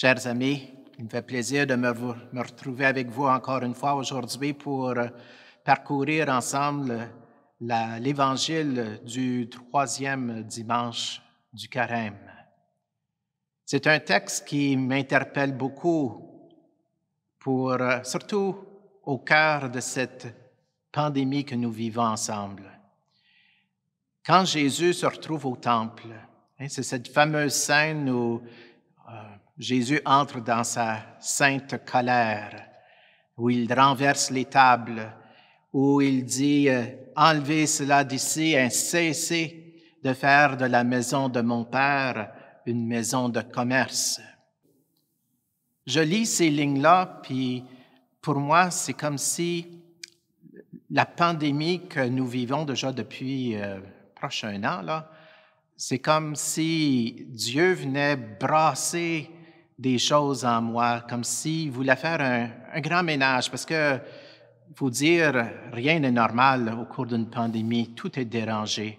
Chers amis, il me fait plaisir de me, retrouver avec vous encore une fois aujourd'hui pour euh, parcourir ensemble euh, l'évangile du troisième dimanche du carême. C'est un texte qui m'interpelle beaucoup, pour, euh, surtout au cœur de cette pandémie que nous vivons ensemble. Quand Jésus se retrouve au temple, hein, c'est cette fameuse scène où Jésus entre dans sa sainte colère, où il renverse les tables, où il dit, euh, enlevez cela d'ici et hein, cessez de faire de la maison de mon Père une maison de commerce. Je lis ces lignes-là, puis pour moi, c'est comme si la pandémie que nous vivons déjà depuis prochain euh, proche un an, là, c'est comme si Dieu venait brasser des choses en moi, comme s'il voulait faire un, grand ménage, parce que, vous dire, rien n'est normal au cours d'une pandémie, tout est dérangé.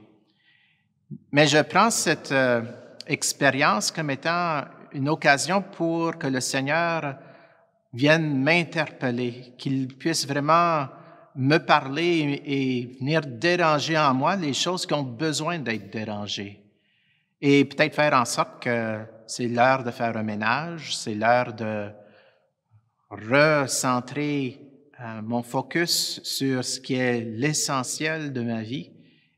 Mais je prends cette euh, expérience comme étant une occasion pour que le Seigneur vienne m'interpeller, qu'il puisse vraiment me parler et venir déranger en moi les choses qui ont besoin d'être dérangées et peut-être faire en sorte que c'est l'heure de faire un ménage, c'est l'heure de recentrer euh, mon focus sur ce qui est l'essentiel de ma vie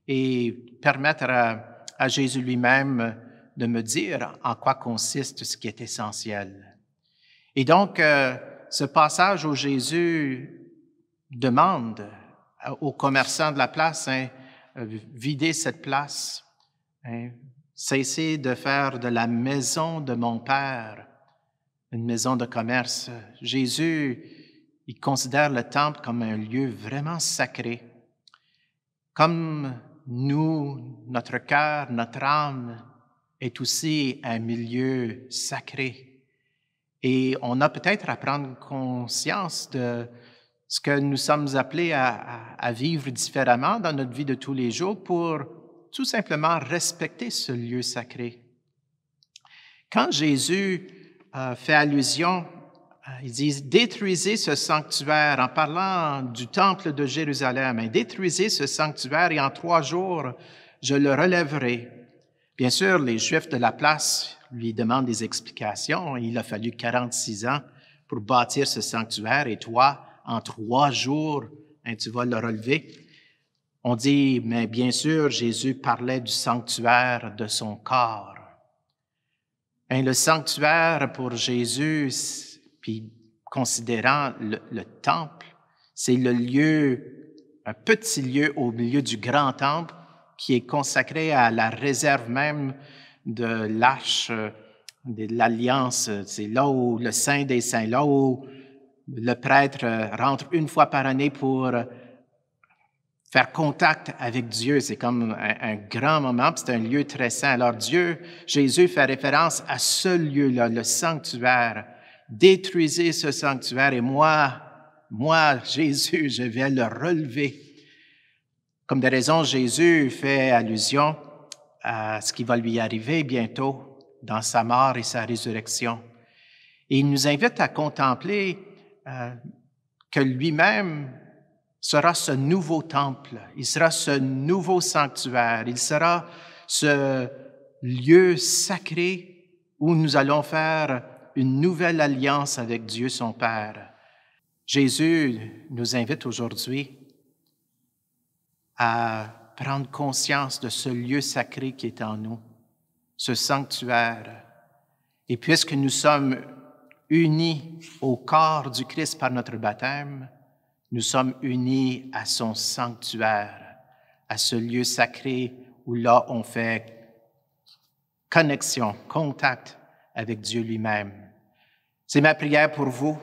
et permettre à, Jésus lui-même de me dire en quoi consiste ce qui est essentiel. Et donc, euh, ce passage où Jésus demande aux commerçants de la place, hein, euh, vider cette place, hein, Cesser de faire de la maison de mon Père une maison de commerce. Jésus, il considère le temple comme un lieu vraiment sacré. Comme nous, notre cœur, notre âme est aussi un milieu sacré. Et on a peut-être à prendre conscience de ce que nous sommes appelés à, vivre différemment dans notre vie de tous les jours pour tout simplement respecter ce lieu sacré. Quand Jésus euh, fait allusion, euh, il dit détruisez ce sanctuaire en parlant du temple de Jérusalem, et hein, détruisez ce sanctuaire et en trois jours je le relèverai. Bien sûr, les Juifs de la place lui demandent des explications. Il a fallu 46 ans pour bâtir ce sanctuaire et toi, en trois jours, hein, tu vas le relever. On dit, mais bien sûr, Jésus parlait du sanctuaire de son corps. Et ben, le sanctuaire pour Jésus, puis considérant le, temple, c'est le lieu, un petit lieu au milieu du grand temple qui est consacré à la réserve même de l'arche de l'alliance. C'est là où le Saint des Saints, là où le prêtre rentre une fois par année pour Faire contact avec Dieu, c'est comme un, grand moment, c'est un lieu très saint. Alors Dieu, Jésus fait référence à ce lieu-là, le sanctuaire. Détruisez ce sanctuaire et moi, moi, Jésus, je vais le relever. Comme des raisons, Jésus fait allusion à ce qui va lui arriver bientôt dans sa mort et sa résurrection. Et il nous invite à contempler euh, que lui-même sera ce nouveau temple, il sera ce nouveau sanctuaire, il sera ce lieu sacré où nous allons faire une nouvelle alliance avec Dieu son Père. Jésus nous invite aujourd'hui à prendre conscience de ce lieu sacré qui est en nous, ce sanctuaire. Et puisque nous sommes unis au corps du Christ par notre baptême, nous sommes unis à son sanctuaire, à ce lieu sacré où là on fait connexion, contact avec Dieu lui-même. C'est ma prière pour vous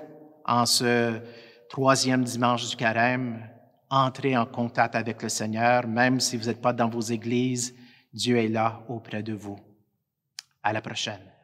en ce troisième dimanche du carême. Entrez en contact avec le Seigneur, même si vous n'êtes pas dans vos églises, Dieu est là auprès de vous. À la prochaine.